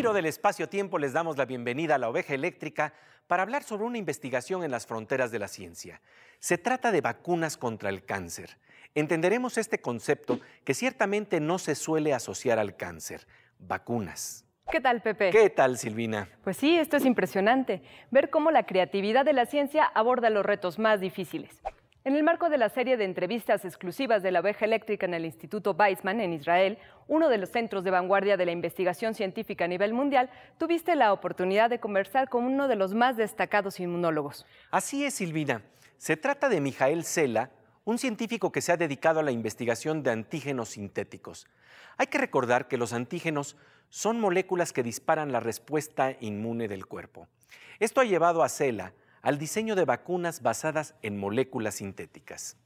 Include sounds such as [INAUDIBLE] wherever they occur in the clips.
giro del espacio-tiempo les damos la bienvenida a la oveja eléctrica para hablar sobre una investigación en las fronteras de la ciencia. Se trata de vacunas contra el cáncer. Entenderemos este concepto que ciertamente no se suele asociar al cáncer, vacunas. ¿Qué tal, Pepe? ¿Qué tal, Silvina? Pues sí, esto es impresionante, ver cómo la creatividad de la ciencia aborda los retos más difíciles. En el marco de la serie de entrevistas exclusivas de la oveja eléctrica en el Instituto Weizmann en Israel, uno de los centros de vanguardia de la investigación científica a nivel mundial, tuviste la oportunidad de conversar con uno de los más destacados inmunólogos. Así es, Silvina. Se trata de Mijael Sela, un científico que se ha dedicado a la investigación de antígenos sintéticos. Hay que recordar que los antígenos son moléculas que disparan la respuesta inmune del cuerpo. Esto ha llevado a Sela al diseño de vacunas basadas en moléculas sintéticas.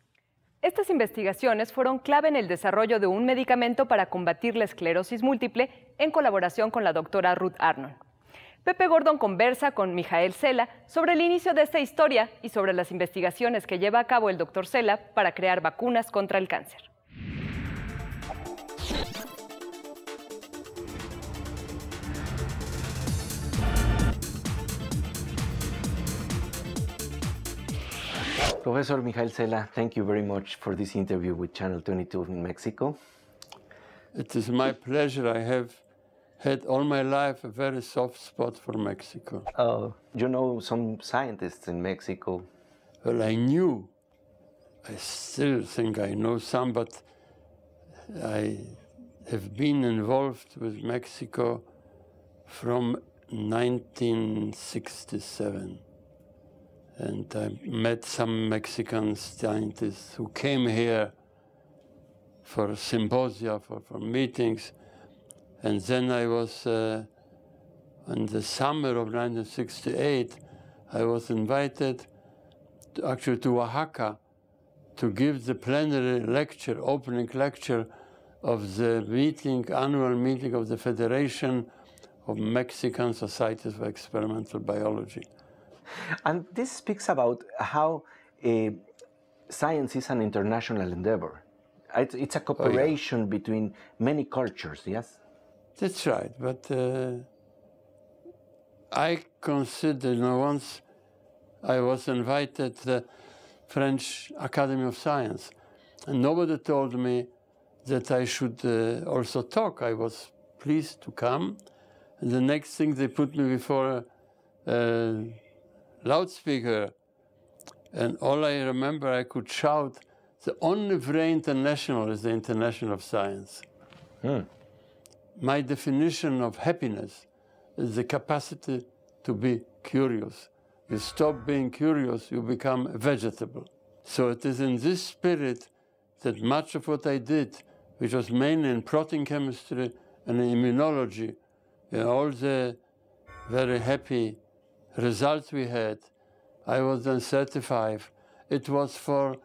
Estas investigaciones fueron clave en el desarrollo de un medicamento para combatir la esclerosis múltiple en colaboración con la doctora Ruth Arnold. Pepe Gordon conversa con Mijael Cela sobre el inicio de esta historia y sobre las investigaciones que lleva a cabo el doctor Cela para crear vacunas contra el cáncer. Professor Miguel Cela, thank you very much for this interview with Channel 22 in Mexico. It is my pleasure. I have had all my life a very soft spot for Mexico. Oh, you know some scientists in Mexico? Well, I knew. I still think I know some, but I have been involved with Mexico from 1967. And I met some Mexican scientists who came here for symposia, for, for meetings. And then I was, uh, in the summer of 1968, I was invited to, actually to Oaxaca to give the plenary lecture, opening lecture of the meeting, annual meeting of the Federation of Mexican Societies for Experimental Biology. [LAUGHS] and this speaks about how uh, science is an international endeavor. It's, it's a cooperation oh, yeah. between many cultures, yes? That's right, but uh, I consider, you know, once I was invited to the French Academy of Science, and nobody told me that I should uh, also talk. I was pleased to come. And the next thing they put me before uh, loudspeaker. And all I remember, I could shout, the only very international is the international of science. Hmm. My definition of happiness is the capacity to be curious. You stop being curious, you become a vegetable. So it is in this spirit that much of what I did, which was mainly in protein chemistry and immunology, and all the very happy results we had. I was then 35. It was for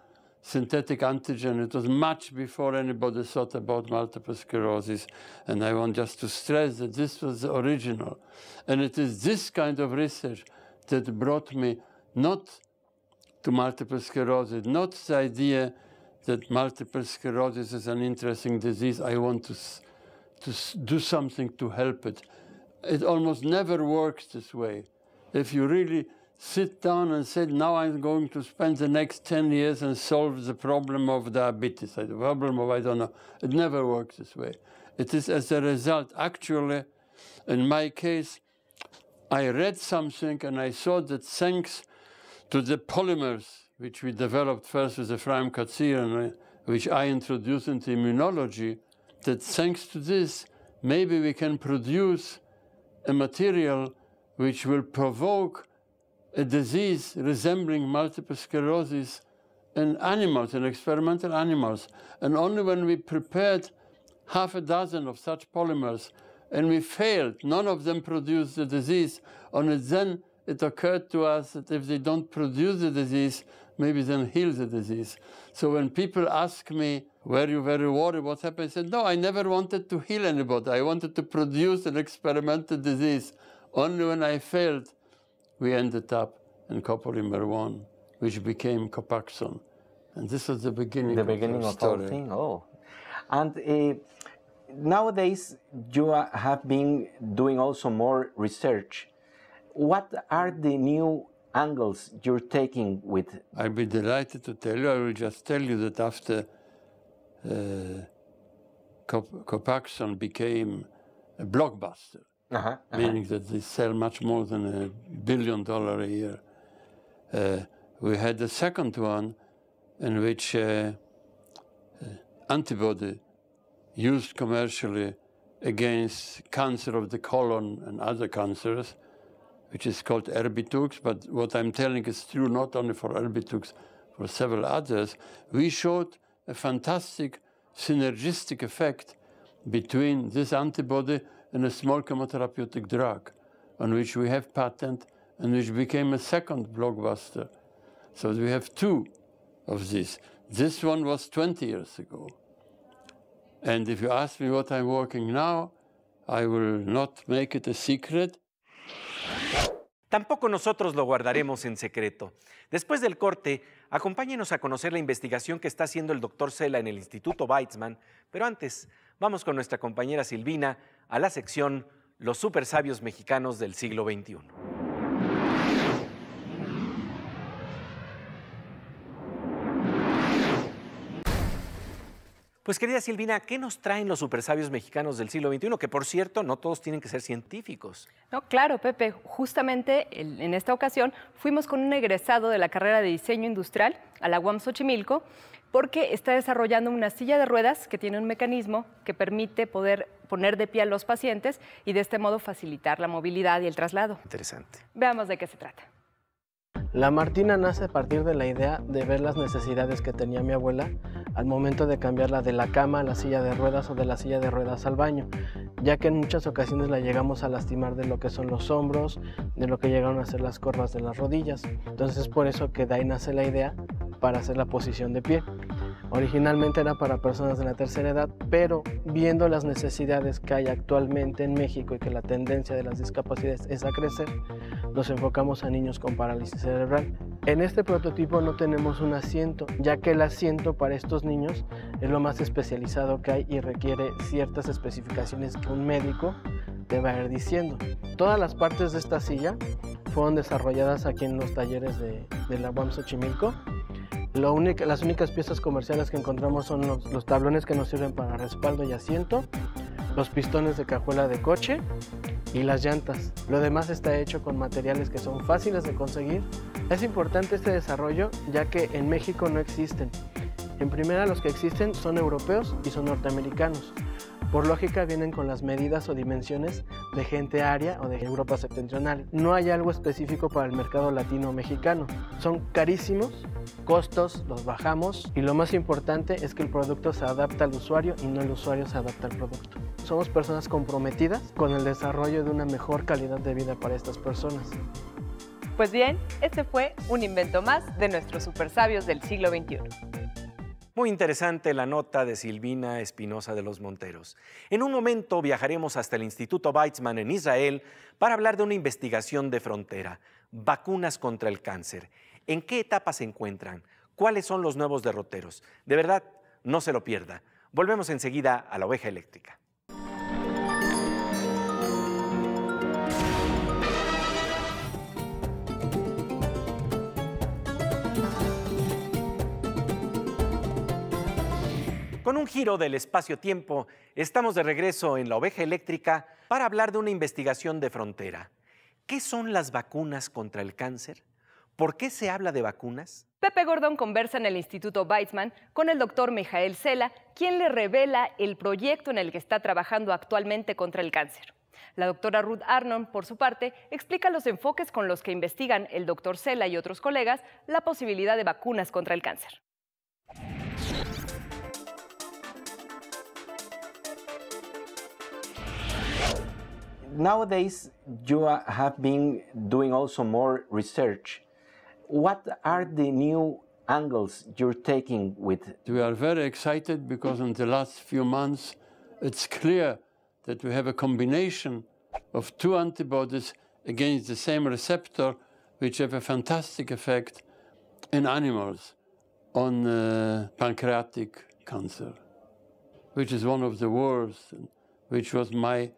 synthetic antigen. It was much before anybody thought about multiple sclerosis. And I want just to stress that this was the original. And it is this kind of research that brought me not to multiple sclerosis, not the idea that multiple sclerosis is an interesting disease. I want to, to do something to help it. It almost never works this way if you really sit down and said, now I'm going to spend the next 10 years and solve the problem of diabetes, the problem of I don't know. It never works this way. It is as a result, actually, in my case, I read something and I saw that thanks to the polymers, which we developed first with Ephraim Katsir and uh, which I introduced into immunology, that thanks to this, maybe we can produce a material which will provoke a disease resembling multiple sclerosis in animals, in experimental animals. And only when we prepared half a dozen of such polymers and we failed, none of them produced the disease, only then it occurred to us that if they don't produce the disease, maybe then heal the disease. So when people ask me, were you very worried what happened? I said, no, I never wanted to heal anybody. I wanted to produce an experimental disease. Only when I failed, we ended up in copolymer 1, which became Copaxone. And this is the beginning the of beginning the story. of thing, oh. And uh, nowadays, you have been doing also more research. What are the new angles you're taking with? I'll be delighted to tell you. I will just tell you that after uh, Copaxone became a blockbuster, uh-huh, uh-huh, meaning that they sell much more than a billion dollar a year. Uh, we had the second one in which uh, uh, antibody used commercially against cancer of the colon and other cancers, which is called Erbitux, but what I'm telling is true not only for Erbitux, for several others, we showed a fantastic synergistic effect between this antibody and a small chemotherapeutic drug on which we have patent and which became a second blockbuster. So we have two of these. This one was 20 years ago. And if you ask me what I'm working now, I will not make it a secret. Tampoco nosotros lo guardaremos en secreto. Después del corte, acompáñenos a conocer la investigación que está haciendo el doctor Cela en el Instituto Weizmann, pero antes, Vamos con nuestra compañera Silvina a la sección Los supersabios mexicanos del siglo XXI. Pues querida Silvina, ¿qué nos traen los supersabios mexicanos del siglo XXI? Que por cierto, no todos tienen que ser científicos. No, claro, Pepe. Justamente en esta ocasión fuimos con un egresado de la carrera de diseño industrial a la UAM Xochimilco porque está desarrollando una silla de ruedas que tiene un mecanismo que permite poder poner de pie a los pacientes y de este modo facilitar la movilidad y el traslado. Interesante. Veamos de qué se trata. La Martina nace a partir de la idea de ver las necesidades que tenía mi abuela al momento de cambiarla de la cama a la silla de ruedas o de la silla de ruedas al baño, ya que en muchas ocasiones la llegamos a lastimar de lo que son los hombros, de lo que llegaron a ser las corvas de las rodillas. Entonces por eso que de ahí nace la idea para hacer la posición de pie. Originalmente era para personas de la tercera edad, pero viendo las necesidades que hay actualmente en México y que la tendencia de las discapacidades es a crecer, nos enfocamos a niños con parálisis cerebral. En este prototipo no tenemos un asiento, ya que el asiento para estos niños es lo más especializado que hay y requiere ciertas especificaciones que un médico debe va ir diciendo. Todas las partes de esta silla fueron desarrolladas aquí en los talleres de, la UAM Xochimilco. las únicas piezas comerciales que encontramos son los, los tablones que nos sirven para respaldo y asiento, los pistones de cajuela de coche y las llantas. Lo demás está hecho con materiales que son fáciles de conseguir. Es importante este desarrollo ya que en México no existen. En primera los que existen son europeos y son norteamericanos. Por lógica vienen con las medidas o dimensiones de gente área o de Europa septentrional. No hay algo específico para el mercado latino mexicano. Son carísimos, costos los bajamos y lo más importante es que el producto se adapta al usuario y no el usuario se adapta al producto. Somos personas comprometidas con el desarrollo de una mejor calidad de vida para estas personas. Pues bien, este fue un invento más de nuestros super sabios del siglo XXI. Muy interesante la nota de Silvina Espinosa de los Monteros. En un momento viajaremos hasta el Instituto Weizmann en Israel para hablar de una investigación de frontera, vacunas contra el cáncer. ¿En qué etapa se encuentran? ¿Cuáles son los nuevos derroteros? De verdad, no se lo pierda. Volvemos enseguida a la oveja eléctrica. Con un giro del espacio-tiempo, estamos de regreso en la oveja eléctrica para hablar de una investigación de frontera. ¿Qué son las vacunas contra el cáncer? ¿Por qué se habla de vacunas? Pepe Gordon conversa en el Instituto Weizmann con el doctor Mijael Sela, quien le revela el proyecto en el que está trabajando actualmente contra el cáncer. La doctora Ruth Arnon, por su parte, explica los enfoques con los que investigan el doctor Sela y otros colegas la posibilidad de vacunas contra el cáncer. nowadays you have been doing also more research. What are the new angles you're taking with? We are very excited because in the last few months it's clear that we have a combination of two antibodies against the same receptor which have a fantastic effect in animals on uh, pancreatic cancer, which is one of the worst, which was my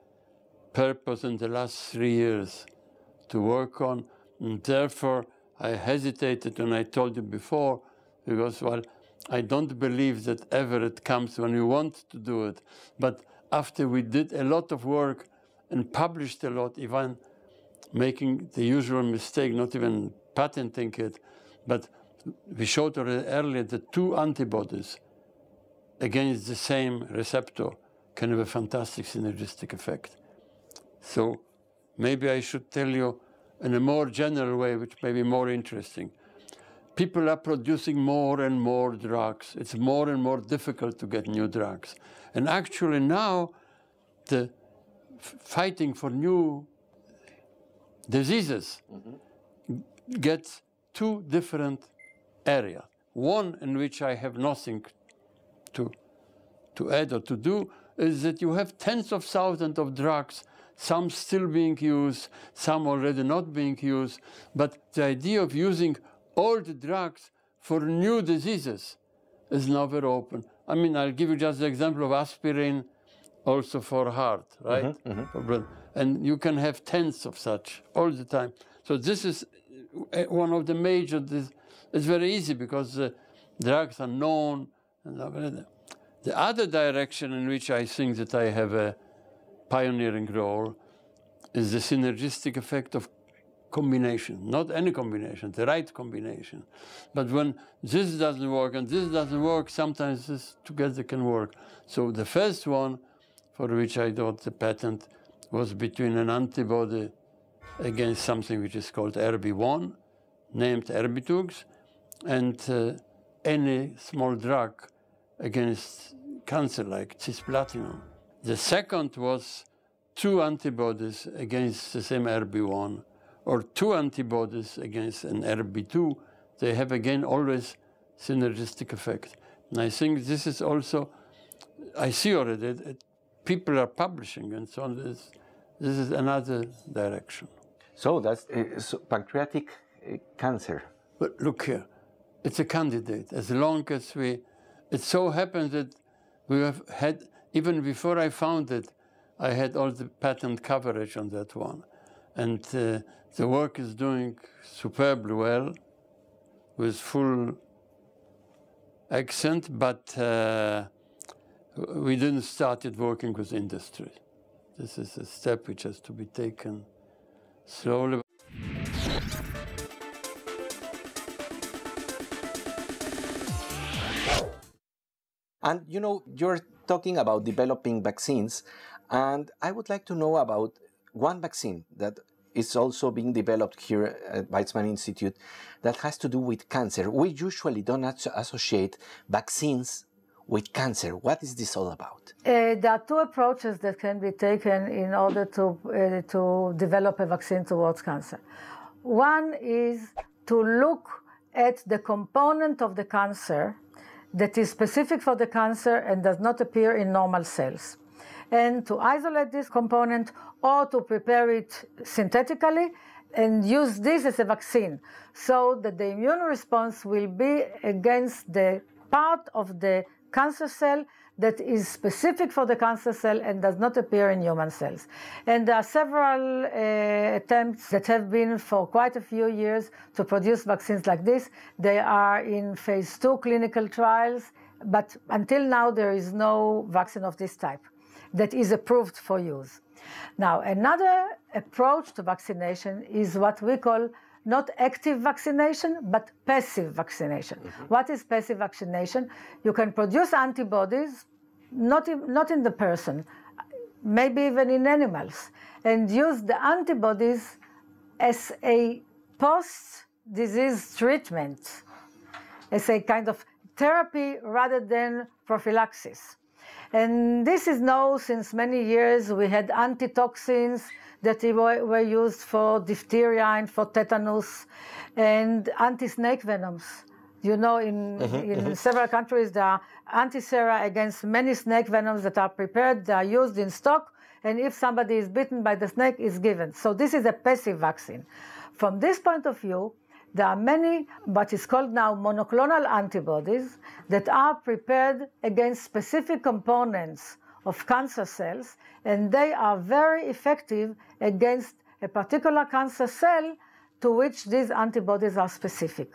purpose in the last three years to work on. And therefore, I hesitated when I told you before, because, well, I don't believe that ever it comes when you want to do it. But after we did a lot of work and published a lot, even making the usual mistake, not even patenting it, but we showed earlier that two antibodies against the same receptor can have a fantastic synergistic effect. So maybe I should tell you in a more general way, which may be more interesting. People are producing more and more drugs. It's more and more difficult to get new drugs. And actually now, the fighting for new diseases mm -hmm. gets two different areas. One in which I have nothing to, to add or to do is that you have tens of thousands of drugs some still being used, some already not being used. But the idea of using old drugs for new diseases is now very open. I mean, I'll give you just the example of aspirin, also for heart, mm-hmm, right? Mm -hmm, mm -hmm. And you can have tens of such all the time. So this is uh, uh, one of the major. It's very easy because the drugs are known. And the other direction in which I think that I have a pioneering role is the synergistic effect of combination, not any combination, the right combination. But when this doesn't work and this doesn't work, sometimes this together can work. So the first one for which I got the patent was between an antibody against something which is called RB1, named Erbitux, and uh, any small drug against cancer like cisplatinum. The second was two antibodies against the same RB1 or two antibodies against an RB2. They have again always synergistic effect. And I think this is also, I see already that people are publishing and so on. This, this is another direction. So that's uh, so pancreatic uh, cancer. But look here, it's a candidate. As long as we, it so happens that we have had even before I found it, I had all the patent coverage on that one. And uh, the work is doing superbly well with full accent, but uh, we didn't start it working with industry. This is a step which has to be taken slowly. And you know, you're talking about developing vaccines, and I would like to know about one vaccine that is also being developed here at Weizmann Institute that has to do with cancer. We usually don't associate vaccines with cancer. What is this all about? Uh, there are two approaches that can be taken in order to, uh, to develop a vaccine towards cancer. One is to look at the component of the cancer that is specific for the cancer and does not appear in normal cells. And to isolate this component or to prepare it synthetically and use this as a vaccine so that the immune response will be against the part of the cancer cell that is specific for the cancer cell and does not appear in human cells. And there are several uh, attempts that have been for quite a few years to produce vaccines like this. They are in phase two clinical trials, but until now there is no vaccine of this type that is approved for use. Now, another approach to vaccination is what we call not active vaccination, but passive vaccination. Mm-hmm. What is passive vaccination? You can produce antibodies, not, not in the person, maybe even in animals, and use the antibodies as a post disease treatment, as a kind of therapy rather than prophylaxis. And this is known since many years we had antitoxins that were, used for diphtheria and for tetanus and anti-snake venoms. You know, in, mm-hmm, in mm-hmm. several countries, there are antisera against many snake venoms that are prepared, they are used in stock, and if somebody is bitten by the snake, it's given. So this is a passive vaccine. From this point of view, there are many, what is called now monoclonal antibodies, that are prepared against specific components of cancer cells, and they are very effective against a particular cancer cell to which these antibodies are specific.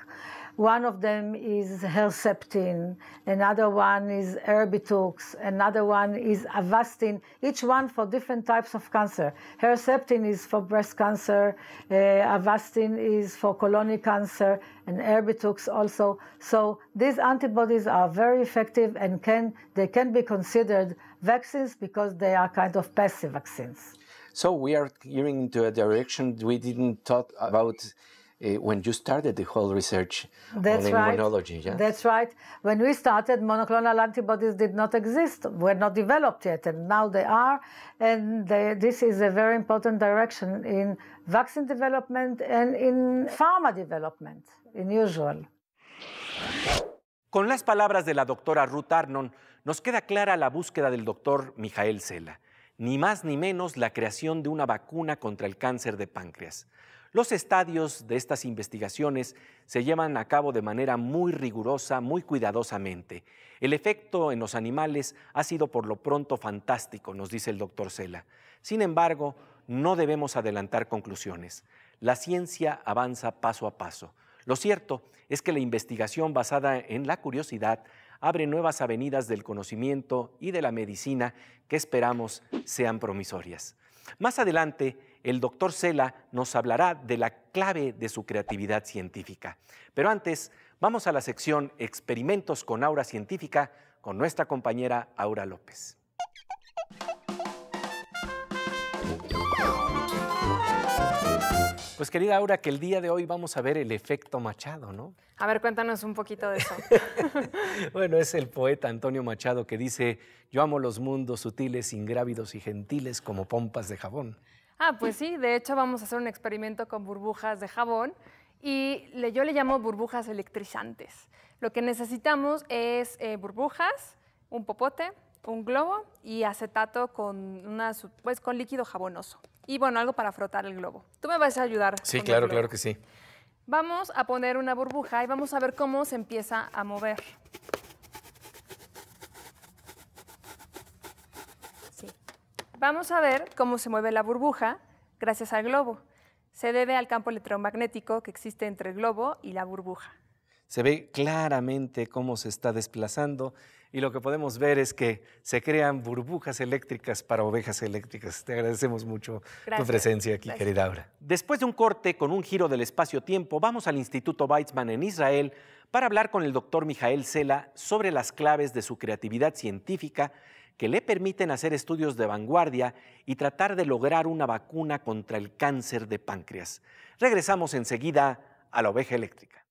One of them is Herceptin, another one is Erbitux, another one is Avastin, each one for different types of cancer. Herceptin is for breast cancer, uh, Avastin is for colonic cancer, and Erbitux also. So these antibodies are very effective and can they can be considered vaccines because they are kind of passive vaccines. So we are gearing into a direction we didn't thought about uh, when you started the whole research That's on right. Yeah? That's right. When we started, monoclonal antibodies did not exist, were not developed yet, and now they are. And they, this is a very important direction in vaccine development and in pharma development, in usual. Con las palabras de la doctora Ruth Arnon, nos queda clara la búsqueda del doctor Mijael Cela, ni más ni menos la creación de una vacuna contra el cáncer de páncreas. Los estadios de estas investigaciones se llevan a cabo de manera muy rigurosa, muy cuidadosamente. El efecto en los animales ha sido por lo pronto fantástico, nos dice el doctor Cela. Sin embargo, no debemos adelantar conclusiones. La ciencia avanza paso a paso. Lo cierto es que la investigación basada en la curiosidad abre nuevas avenidas del conocimiento y de la medicina que esperamos sean promisorias. Más adelante, el doctor Cela nos hablará de la clave de su creatividad científica. Pero antes, vamos a la sección Experimentos con Aura Científica con nuestra compañera Aura López. Pues querida Aura, que el día de hoy vamos a ver el efecto Machado, ¿no? A ver, cuéntanos un poquito de eso. [LAUGHS] bueno, es el poeta Antonio Machado que dice, yo amo los mundos sutiles, ingrávidos y gentiles como pompas de jabón. Ah, pues sí, de hecho vamos a hacer un experimento con burbujas de jabón y yo le llamo burbujas electrizantes. Lo que necesitamos es eh, burbujas, un popote, un globo y acetato con, una, pues, con líquido jabonoso. Y bueno, algo para frotar el globo. Tú me vas a ayudar. Sí, claro, claro que sí. Vamos a poner una burbuja y vamos a ver cómo se empieza a mover. Sí. Vamos a ver cómo se mueve la burbuja gracias al globo. Se debe al campo electromagnético que existe entre el globo y la burbuja. Se ve claramente cómo se está desplazando y lo que podemos ver es que se crean burbujas eléctricas para ovejas eléctricas. Te agradecemos mucho tu presencia aquí, querida Aura. Después de un corte con un giro del espacio-tiempo, vamos al Instituto Weizmann en Israel para hablar con el doctor Mijael Sela sobre las claves de su creatividad científica que le permiten hacer estudios de vanguardia y tratar de lograr una vacuna contra el cáncer de páncreas. Regresamos enseguida a la oveja eléctrica.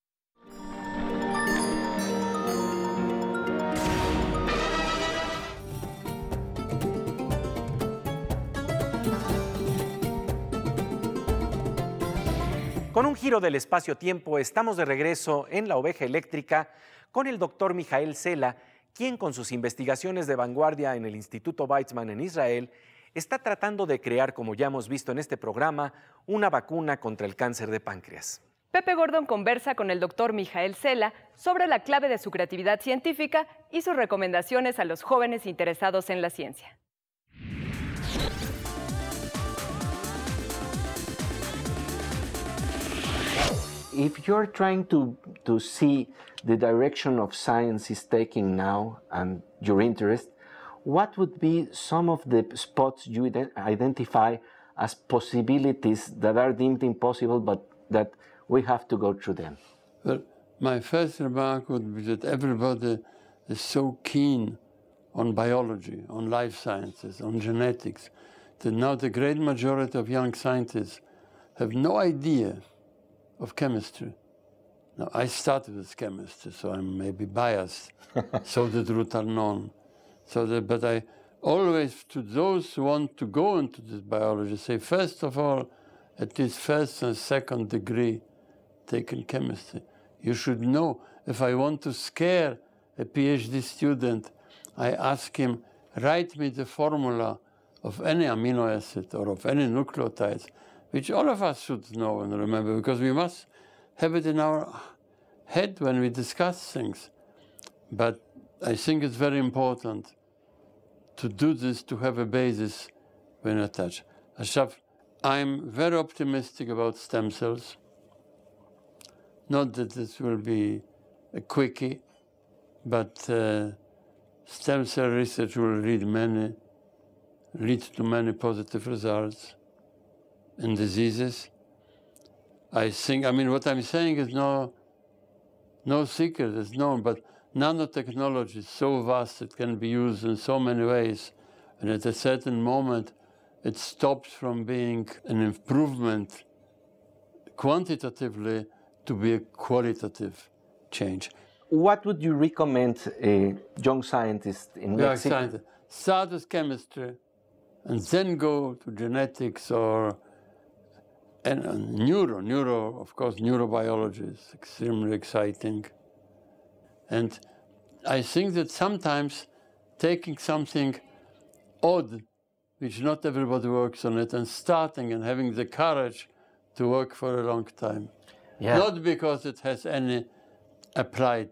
Con un giro del espacio-tiempo, estamos de regreso en la oveja eléctrica con el doctor Mijael Sela, quien con sus investigaciones de vanguardia en el Instituto Weizmann en Israel está tratando de crear, como ya hemos visto en este programa, una vacuna contra el cáncer de páncreas. Pepe Gordon conversa con el doctor Mijael Sela sobre la clave de su creatividad científica y sus recomendaciones a los jóvenes interesados en la ciencia. if you're trying to, to see the direction of science is taking now and your interest, what would be some of the spots you identify as possibilities that are deemed impossible but that we have to go through them? Well, my first remark would be that everybody is so keen on biology, on life sciences, on genetics, that now the great majority of young scientists have no idea of chemistry. Now, I started as chemistry, so I'm maybe biased. [LAUGHS] so did Rutarnon. So that, but I always, to those who want to go into this biology, say, first of all, at least first and second degree, take in chemistry. You should know. If I want to scare a PhD student, I ask him, write me the formula of any amino acid or of any nucleotides which all of us should know and remember because we must have it in our head when we discuss things. But I think it's very important to do this, to have a basis when attached. Ashraf, I'm very optimistic about stem cells. Not that this will be a quickie, but uh, stem cell research will lead many, lead to many positive results and diseases. I think, I mean, what I'm saying is no, no secret, it's known, but nanotechnology is so vast, it can be used in so many ways. And at a certain moment, it stops from being an improvement quantitatively to be a qualitative change. What would you recommend a young scientist in young Mexico? Scientist. Start with chemistry and then go to genetics or and uh, neuro, neuro, of course, neurobiology is extremely exciting. And I think that sometimes taking something odd, which not everybody works on it, and starting and having the courage to work for a long time. Yeah. Not because it has any applied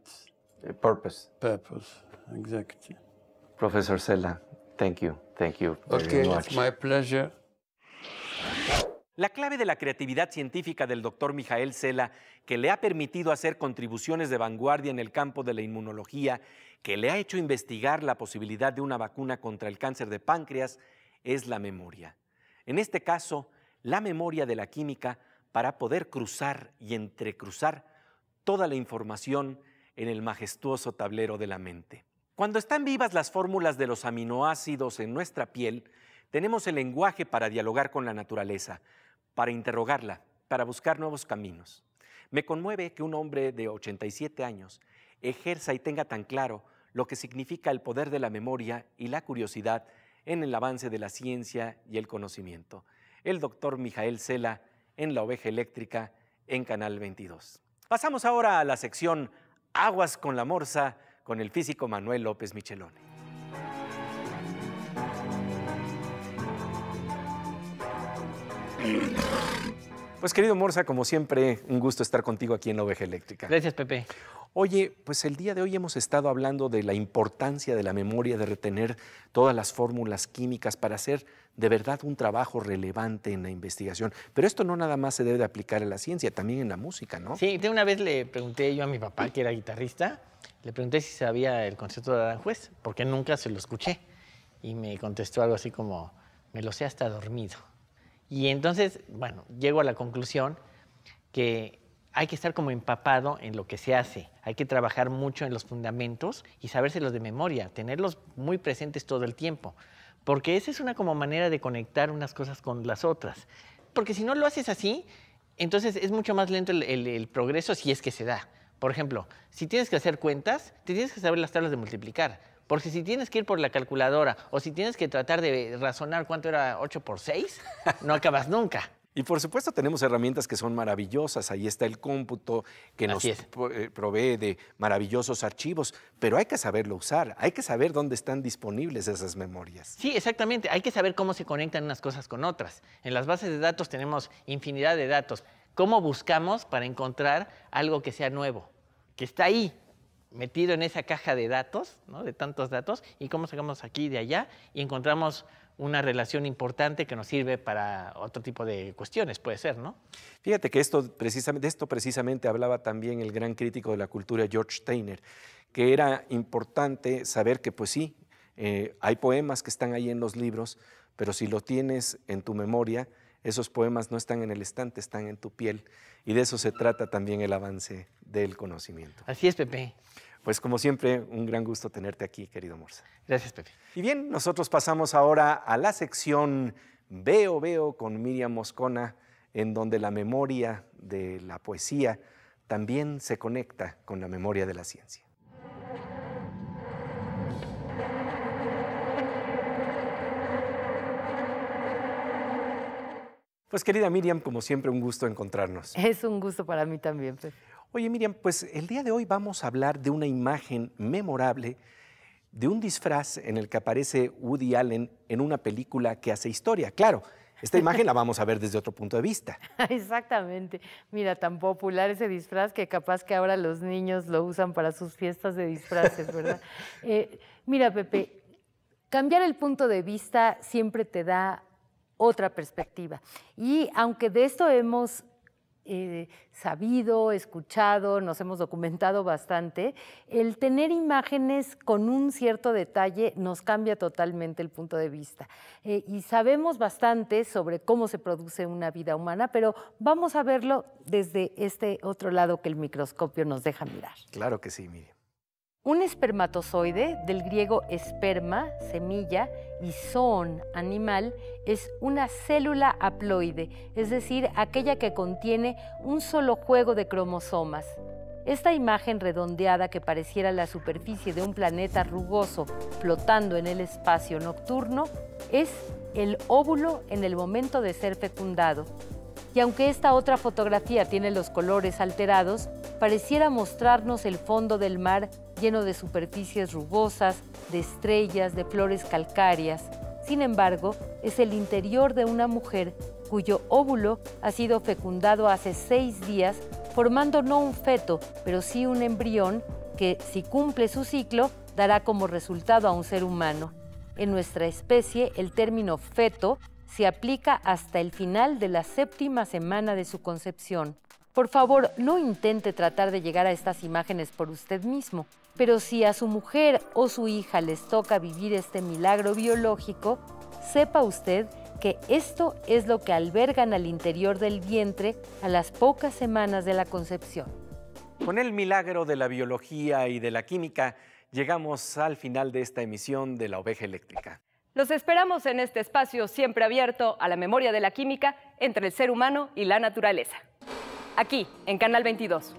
purpose. Purpose, exactly. Professor Sella, thank you. Thank you very okay, much. Okay, it's my pleasure. La clave de la creatividad científica del doctor Mijael Sela que le ha permitido hacer contribuciones de vanguardia en el campo de la inmunología, que le ha hecho investigar la posibilidad de una vacuna contra el cáncer de páncreas, es la memoria. En este caso, la memoria de la química para poder cruzar y entrecruzar toda la información en el majestuoso tablero de la mente. Cuando están vivas las fórmulas de los aminoácidos en nuestra piel, tenemos el lenguaje para dialogar con la naturaleza, para interrogarla, para buscar nuevos caminos. Me conmueve que un hombre de 87 años ejerza y tenga tan claro lo que significa el poder de la memoria y la curiosidad en el avance de la ciencia y el conocimiento. El doctor Mijael Cela en La Oveja Eléctrica en Canal 22. Pasamos ahora a la sección Aguas con la Morsa con el físico Manuel López Michelone. Pues querido Morsa, como siempre, un gusto estar contigo aquí en Oveja Eléctrica. Gracias, Pepe. Oye, pues el día de hoy hemos estado hablando de la importancia de la memoria, de retener todas las fórmulas químicas para hacer de verdad un trabajo relevante en la investigación. Pero esto no nada más se debe de aplicar a la ciencia, también en la música, ¿no? Sí, de una vez le pregunté yo a mi papá, que era guitarrista, le pregunté si sabía el concierto de Aranjuez, porque nunca se lo escuché. Y me contestó algo así como, me lo sé hasta dormido. Y entonces, bueno, llego a la conclusión que hay que estar como empapado en lo que se hace, hay que trabajar mucho en los fundamentos y sabérselos de memoria, tenerlos muy presentes todo el tiempo, porque esa es una como manera de conectar unas cosas con las otras, porque si no lo haces así, entonces es mucho más lento el, el progreso si es que se da. Por ejemplo, si tienes que hacer cuentas, te tienes que saber las tablas de multiplicar porque si tienes que ir por la calculadora o si tienes que tratar de razonar cuánto era 8 por 6, no acabas nunca. Y por supuesto tenemos herramientas que son maravillosas, ahí está el cómputo que nos eh, provee de maravillosos archivos, pero hay que saberlo usar, hay que saber dónde están disponibles esas memorias. Sí, exactamente, hay que saber cómo se conectan unas cosas con otras. En las bases de datos tenemos infinidad de datos. ¿Cómo buscamos para encontrar algo que sea nuevo, que está ahí, metido en esa caja de datos, ¿no? de tantos datos, y cómo sacamos aquí de allá y encontramos una relación importante que nos sirve para otro tipo de cuestiones, puede ser, ¿no? Fíjate que esto, precisamente, de esto precisamente hablaba también el gran crítico de la cultura George Steiner, que era importante saber que pues sí, eh, hay poemas que están ahí en los libros, pero si lo tienes en tu memoria, esos poemas no están en el estante, están en tu piel. Y de eso se trata también el avance del conocimiento. Así es, Pepe. Pues como siempre, un gran gusto tenerte aquí, querido Morsa. Gracias, Pepe. Y bien, nosotros pasamos ahora a la sección Veo, Veo con Miriam Moscona, en donde la memoria de la poesía también se conecta con la memoria de la ciencia. Pues querida Miriam, como siempre, un gusto encontrarnos. Es un gusto para mí también, Pepe. Oye Miriam, pues el día de hoy vamos a hablar de una imagen memorable de un disfraz en el que aparece Woody Allen en una película que hace historia. Claro, esta imagen la vamos a ver desde otro punto de vista. [LAUGHS] Exactamente. Mira, tan popular ese disfraz que capaz que ahora los niños lo usan para sus fiestas de disfraces, ¿verdad? [LAUGHS] Eh, mira, Pepe, cambiar el punto de vista siempre te da otra perspectiva. Y aunque de esto hemos eh, sabido, escuchado, nos hemos documentado bastante, el tener imágenes con un cierto detalle nos cambia totalmente el punto de vista. Eh, y sabemos bastante sobre cómo se produce una vida humana, pero vamos a verlo desde este otro lado que el microscopio nos deja mirar. Claro que sí, Miriam. Un espermatozoide, del griego esperma, semilla, y zoon, animal, es una célula haploide, es decir, aquella que contiene un solo juego de cromosomas. Esta imagen redondeada que pareciera la superficie de un planeta rugoso flotando en el espacio nocturno es el óvulo en el momento de ser fecundado y aunque esta otra fotografía tiene los colores alterados, pareciera mostrarnos el fondo del mar lleno de superficies rugosas, de estrellas, de flores calcáreas. Sin embargo, es el interior de una mujer cuyo óvulo ha sido fecundado hace seis días, formando no un feto, pero sí un embrión que, si cumple su ciclo, dará como resultado a un ser humano. En nuestra especie, el término feto se aplica hasta el final de la séptima semana de su concepción. Por favor, no intente tratar de llegar a estas imágenes por usted mismo, pero si a su mujer o su hija les toca vivir este milagro biológico, sepa usted que esto es lo que albergan al interior del vientre a las pocas semanas de la concepción. Con el milagro de la biología y de la química, llegamos al final de esta emisión de La Oveja Eléctrica. Los esperamos en este espacio siempre abierto a la memoria de la química entre el ser humano y la naturaleza. Aquí, en Canal 22.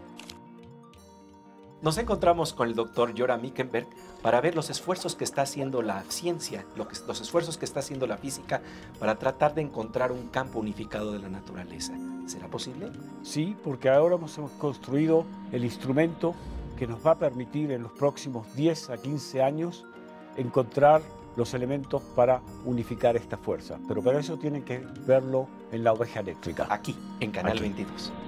Nos encontramos con el doctor Jora Mickenberg para ver los esfuerzos que está haciendo la ciencia, los esfuerzos que está haciendo la física para tratar de encontrar un campo unificado de la naturaleza. ¿Será posible? Sí, porque ahora hemos construido el instrumento que nos va a permitir en los próximos 10 a 15 años encontrar los elementos para unificar esta fuerza. Pero para eso tienen que verlo en la oveja eléctrica. Aquí, en Canal 22.